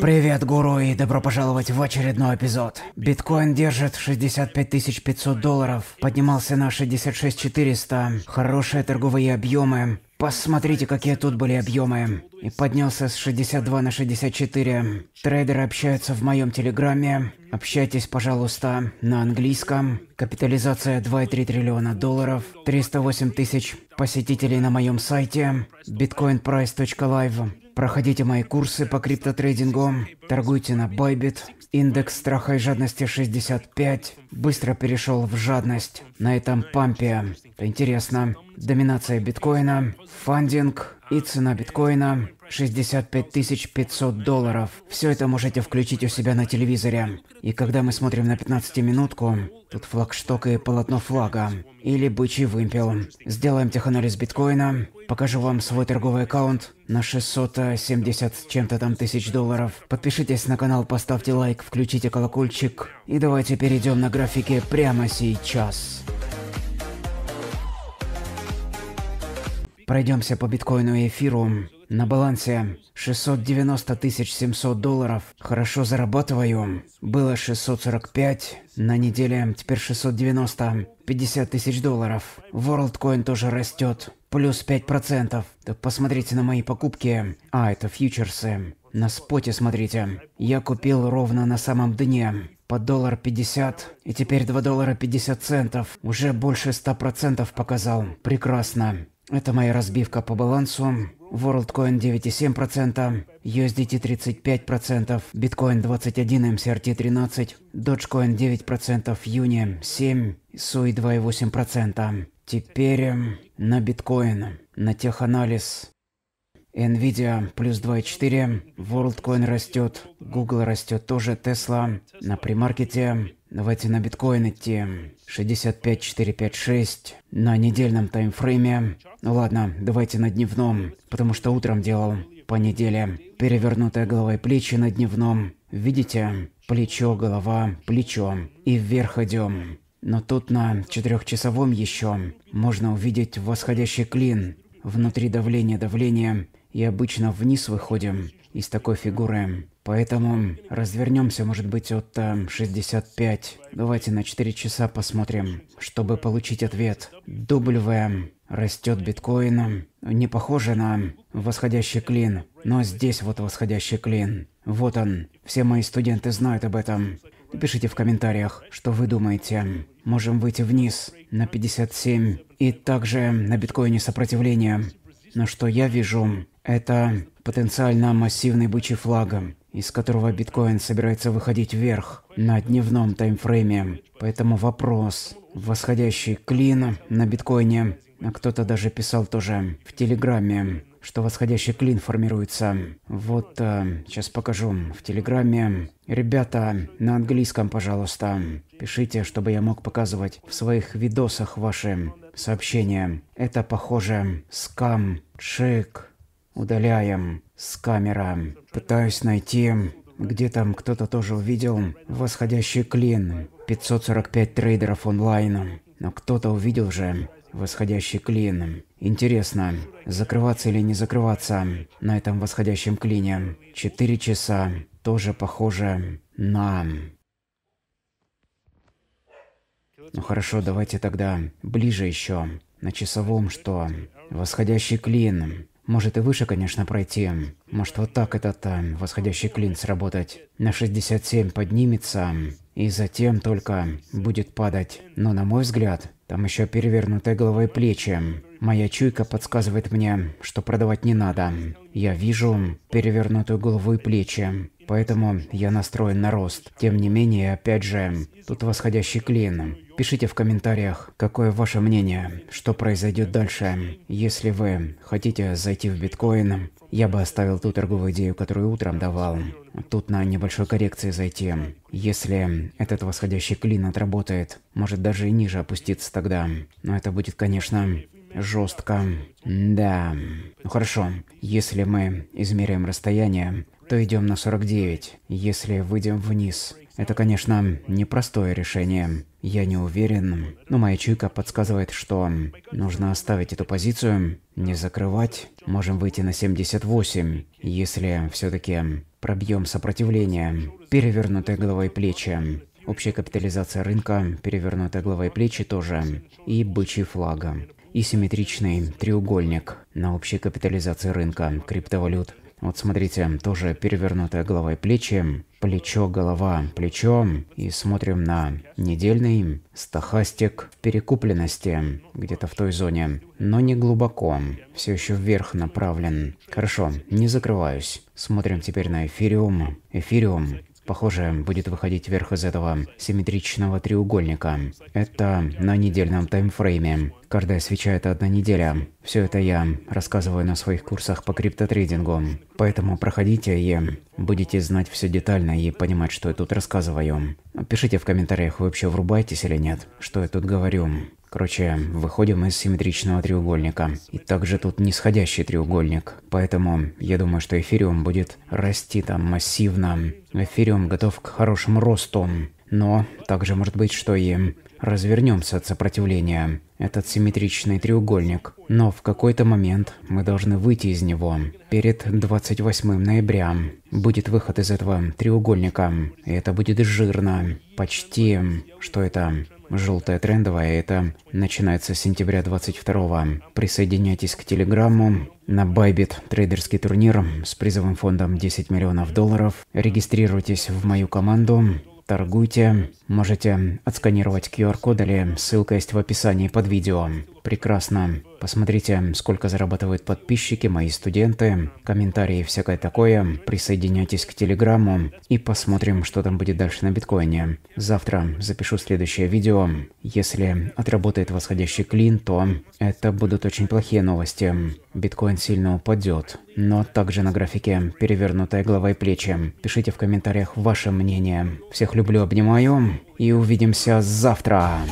Привет, гуру, и добро пожаловать в очередной эпизод. Биткоин держит 65 500 долларов, поднимался на 66 400. Хорошие торговые объемы. Посмотрите, какие тут были объемы и поднялся с 62 на 64. Трейдеры общаются в моем телеграме. Общайтесь, пожалуйста, на английском. Капитализация 2,3 триллиона долларов. 308 тысяч посетителей на моем сайте. bitcoinprice.live. Проходите мои курсы по криптотрейдингу. Торгуйте на Bybit. Индекс страха и жадности 65. Быстро перешел в жадность на этом пампе. Интересно. Доминация биткоина. Фандинг. И цена биткоина 65 500 долларов. Все это можете включить у себя на телевизоре. И когда мы смотрим на 15-минутку, тут флагшток и полотно флага. Или бычий вымпел. Сделаем теханализ биткоина. Покажу вам свой торговый аккаунт на 670 с чем-то там тысяч долларов. Подпишитесь на канал, поставьте лайк, включите колокольчик. И давайте перейдем на графики прямо сейчас. Пройдемся по биткоину и эфиру. На балансе 690 700 долларов. Хорошо зарабатываю. Было 645 на неделе, теперь 690. 50 тысяч долларов. WorldCoin тоже растет. Плюс 5%. Так посмотрите на мои покупки. А, это фьючерсы. На споте смотрите. Я купил ровно на самом дне. По доллар 50. И теперь 2 доллара 50 центов. Уже больше 100% показал. Прекрасно. Это моя разбивка по балансу. WorldCoin 9,7%, USDT 35%, Bitcoin 21, MCRT 13, Dogecoin 9%, Uni 7, SUI 2,8%. Теперь эм, на биткоин, на теханализ. Nvidia плюс 2,4, WorldCoin растет, Google растет тоже, Tesla на примаркете. Давайте на биткоин идти. 65456 на недельном таймфрейме. Ну ладно, давайте на дневном, потому что утром делал по неделе. Перевернутая голова и плечи на дневном. Видите? Плечо, голова, плечо. И вверх идем. Но тут на четырехчасовом еще можно увидеть восходящий клин. Внутри давления давления и обычно вниз выходим из такой фигуры. Поэтому развернемся, может быть, от 65. Э, Давайте на 4 часа посмотрим, чтобы получить ответ. W растет биткоин. Не похоже на восходящий клин, но здесь вот восходящий клин. Вот он. Все мои студенты знают об этом. Напишите в комментариях, что вы думаете. Можем выйти вниз на 57 и также на биткоине сопротивление. Но что я вижу, это потенциально массивный бычий флаг из которого биткоин собирается выходить вверх на дневном таймфрейме. Поэтому вопрос, восходящий клин на биткоине, а кто-то даже писал тоже в Телеграме, что восходящий клин формируется. Вот, э, сейчас покажу в Телеграме. Ребята, на английском, пожалуйста, пишите, чтобы я мог показывать в своих видосах ваши сообщения. Это похоже скам, шик, удаляем с камеры. Пытаюсь найти, где там кто-то тоже увидел восходящий клин. 545 трейдеров онлайн. Но кто-то увидел же восходящий клин. Интересно, закрываться или не закрываться на этом восходящем клине. 4 часа тоже похоже на... Ну хорошо, давайте тогда ближе еще. На часовом что? Восходящий клин. Может и выше, конечно, пройти. Может вот так этот э, восходящий клин сработать. На 67 поднимется, и затем только будет падать. Но на мой взгляд, там еще перевернутые голова и плечи. Моя чуйка подсказывает мне, что продавать не надо. Я вижу перевернутую голову и плечи. Поэтому я настроен на рост. Тем не менее, опять же, тут восходящий клин. Пишите в комментариях, какое ваше мнение, что произойдет дальше. Если вы хотите зайти в биткоин, я бы оставил ту торговую идею, которую утром давал. Тут на небольшой коррекции зайти. Если этот восходящий клин отработает, может даже и ниже опуститься тогда. Но это будет, конечно, Жестко. Да. Ну хорошо. Если мы измеряем расстояние, то идем на 49. Если выйдем вниз, это, конечно, непростое решение. Я не уверен, но моя чуйка подсказывает, что нужно оставить эту позицию, не закрывать. Можем выйти на 78, если все-таки пробьем сопротивление. Перевернутые головой плечи. Общая капитализация рынка, перевернутая головой плечи тоже. И бычий флаг и симметричный треугольник на общей капитализации рынка криптовалют. Вот смотрите, тоже перевернутая головой и плечи, плечо, голова, плечо. И смотрим на недельный стахастик в перекупленности, где-то в той зоне, но не глубоко, все еще вверх направлен. Хорошо, не закрываюсь. Смотрим теперь на эфириум. Эфириум похоже, будет выходить вверх из этого симметричного треугольника. Это на недельном таймфрейме. Каждая свеча – это одна неделя. Все это я рассказываю на своих курсах по криптотрейдингу. Поэтому проходите и будете знать все детально и понимать, что я тут рассказываю. Пишите в комментариях, вы вообще врубаетесь или нет, что я тут говорю. Короче, выходим из симметричного треугольника. И также тут нисходящий треугольник. Поэтому я думаю, что эфириум будет расти там массивно. Эфириум готов к хорошему росту. Но также может быть, что и развернемся от сопротивления, этот симметричный треугольник. Но в какой-то момент мы должны выйти из него. Перед 28 ноября будет выход из этого треугольника. И это будет жирно. Почти... Что это? Желтая трендовая, это начинается с сентября 22 Присоединяйтесь к Телеграмму на Bybit трейдерский турнир с призовым фондом 10 миллионов долларов. Регистрируйтесь в мою команду, торгуйте, Можете отсканировать QR-код или ссылка есть в описании под видео. Прекрасно. Посмотрите, сколько зарабатывают подписчики, мои студенты, комментарии и всякое такое. Присоединяйтесь к Телеграму и посмотрим, что там будет дальше на биткоине. Завтра запишу следующее видео. Если отработает восходящий клин, то это будут очень плохие новости. Биткоин сильно упадет. Но также на графике перевернутая голова и плечи. Пишите в комментариях ваше мнение. Всех люблю, обнимаю и увидимся завтра.